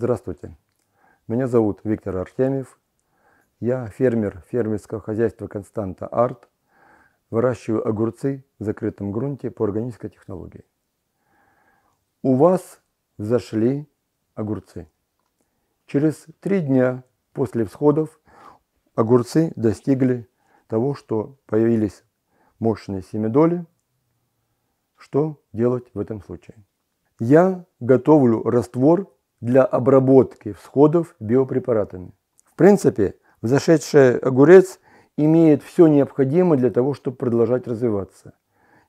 Здравствуйте, меня зовут Виктор Артемьев, я фермер фермерского хозяйства Константа Арт, выращиваю огурцы в закрытом грунте по органической технологии. У вас зашли огурцы. Через три дня после всходов огурцы достигли того, что появились мощные семидоли. Что делать в этом случае? Я готовлю раствор для обработки всходов биопрепаратами. В принципе, взошедший огурец имеет все необходимое для того, чтобы продолжать развиваться.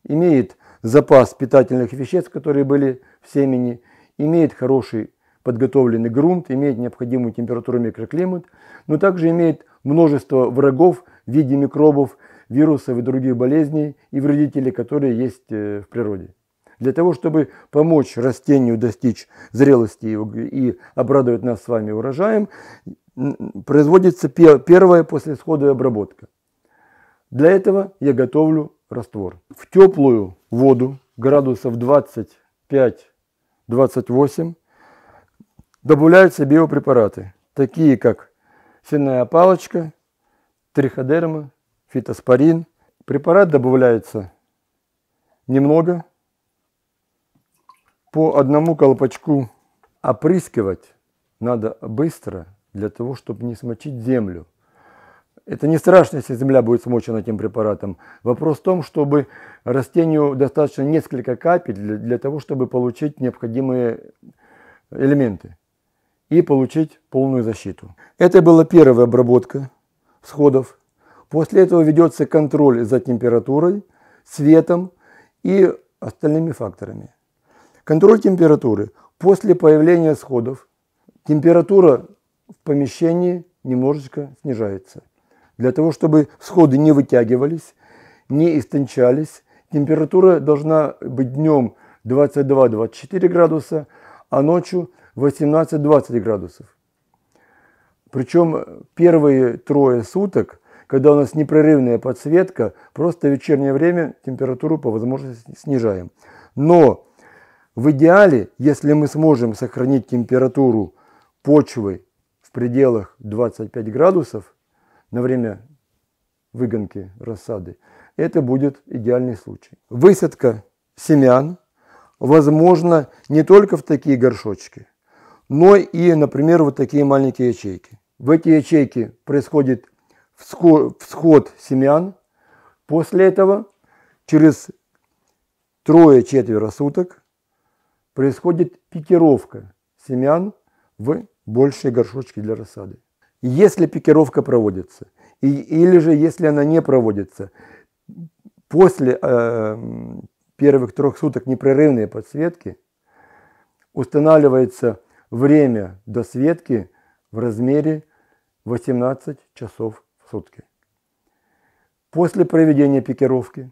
Имеет запас питательных веществ, которые были в семени, имеет хороший подготовленный грунт, имеет необходимую температуру микроклимат, но также имеет множество врагов в виде микробов, вирусов и других болезней и вредителей, которые есть э, в природе. Для того, чтобы помочь растению достичь зрелости и обрадовать нас с вами урожаем, производится первая после схода обработка. Для этого я готовлю раствор. В теплую воду градусов 25-28 добавляются биопрепараты, такие как сенная палочка, триходерма, фитоспорин. Препарат добавляется немного, по одному колпачку опрыскивать надо быстро для того, чтобы не смочить землю. Это не страшно, если земля будет смочена этим препаратом. Вопрос в том, чтобы растению достаточно несколько капель для, для того, чтобы получить необходимые элементы и получить полную защиту. Это была первая обработка сходов. После этого ведется контроль за температурой, светом и остальными факторами. Контроль температуры. После появления сходов температура в помещении немножечко снижается. Для того, чтобы сходы не вытягивались, не истончались, температура должна быть днем 22-24 градуса, а ночью 18-20 градусов. Причем первые трое суток, когда у нас непрерывная подсветка, просто в вечернее время температуру по возможности снижаем. Но в идеале, если мы сможем сохранить температуру почвы в пределах 25 градусов на время выгонки рассады, это будет идеальный случай. Высадка семян возможно не только в такие горшочки, но и, например, вот такие маленькие ячейки. В эти ячейки происходит всход семян. После этого через трое-четверо суток происходит пикировка семян в большие горшочки для рассады. Если пикировка проводится, и, или же если она не проводится, после э, первых трех суток непрерывной подсветки устанавливается время досветки в размере 18 часов в сутки. После проведения пикировки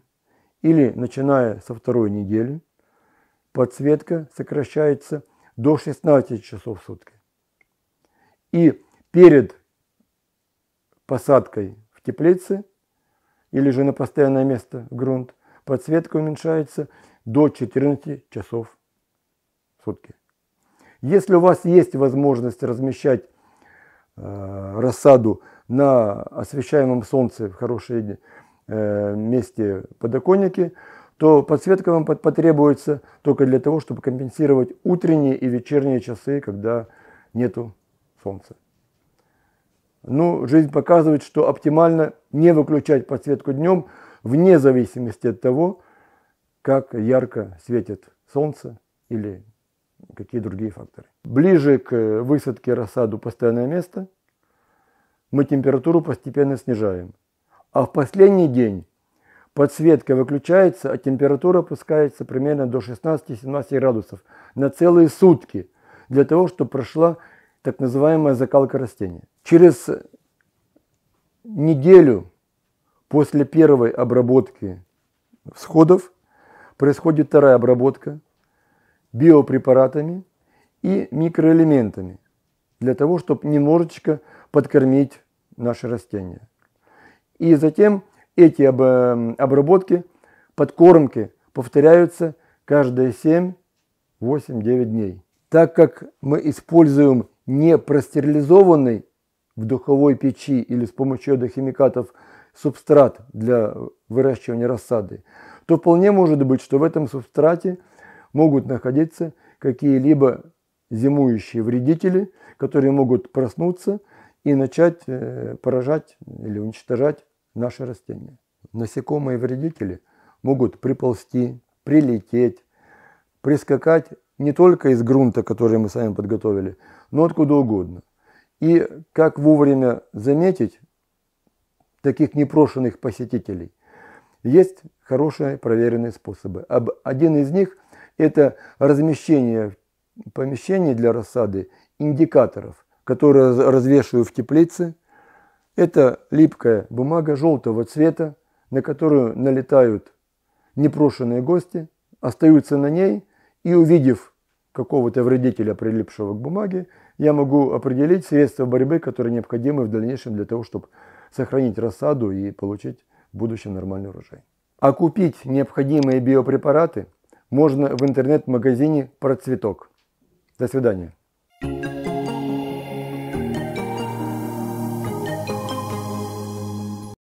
или начиная со второй недели подсветка сокращается до 16 часов в сутки. И перед посадкой в теплице или же на постоянное место в грунт подсветка уменьшается до 14 часов в сутки. Если у вас есть возможность размещать э, рассаду на освещаемом солнце в хорошем э, месте подоконники, то подсветка вам потребуется только для того, чтобы компенсировать утренние и вечерние часы, когда нету солнца. Ну, жизнь показывает, что оптимально не выключать подсветку днем, вне зависимости от того, как ярко светит солнце или какие другие факторы. Ближе к высадке рассаду постоянное место мы температуру постепенно снижаем. А в последний день Подсветка выключается, а температура опускается примерно до 16-17 градусов на целые сутки для того, чтобы прошла так называемая закалка растения. Через неделю после первой обработки всходов происходит вторая обработка биопрепаратами и микроэлементами для того, чтобы немножечко подкормить наши растения. И затем эти эм, обработки, подкормки повторяются каждые 7, 8, 9 дней. Так как мы используем не простерилизованный в духовой печи или с помощью йодохимикатов субстрат для выращивания рассады, то вполне может быть, что в этом субстрате могут находиться какие-либо зимующие вредители, которые могут проснуться и начать э, поражать или уничтожать наши растения. Насекомые-вредители могут приползти, прилететь, прискакать не только из грунта, который мы сами подготовили, но откуда угодно. И как вовремя заметить таких непрошенных посетителей? Есть хорошие проверенные способы. Один из них – это размещение помещений для рассады индикаторов, которые развешиваю в теплице – это липкая бумага желтого цвета, на которую налетают непрошенные гости, остаются на ней и, увидев какого-то вредителя, прилипшего к бумаге, я могу определить средства борьбы, которые необходимы в дальнейшем для того, чтобы сохранить рассаду и получить в будущем нормальный урожай. А купить необходимые биопрепараты можно в интернет-магазине «Процветок». До свидания.